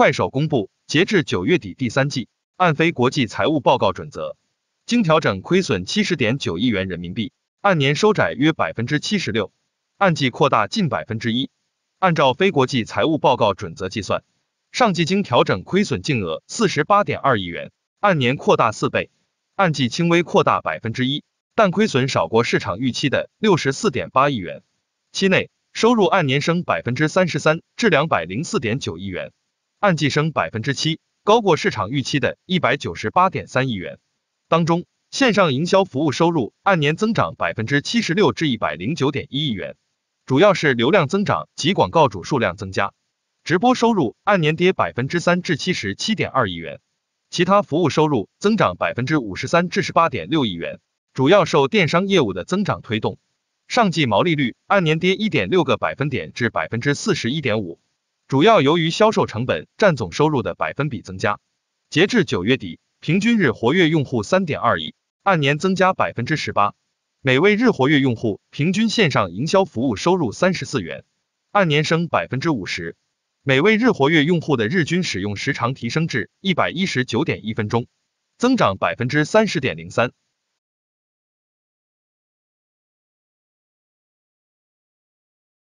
快手公布，截至九月底第三季，按非国际财务报告准则，经调整亏损七十点九亿元人民币，按年收窄约百分之七十六，按季扩大近百分之一。按照非国际财务报告准则计算，上季经调整亏损净额四十八点二亿元，按年扩大四倍，按季轻微扩大百分之一，但亏损少过市场预期的六十四点八亿元。期内收入按年升百分之三十三至两百零四点九亿元。按季升百分之七，高过市场预期的一百九十八点三亿元。当中，线上营销服务收入按年增长百分之七十六至一百零九点一亿元，主要是流量增长及广告主数量增加。直播收入按年跌百分之三至七十七点二亿元，其他服务收入增长百分之五十三至十八点六亿元，主要受电商业务的增长推动。上季毛利率按年跌一点六个百分点至百分之四十一点五。主要由于销售成本占总收入的百分比增加，截至九月底，平均日活跃用户三点二亿，按年增加百分之十八，每位日活跃用户平均线上营销服务收入三十四元，按年升百分之五十，每位日活跃用户的日均使用时长提升至一百一十九点一分钟，增长百分之三十点零三。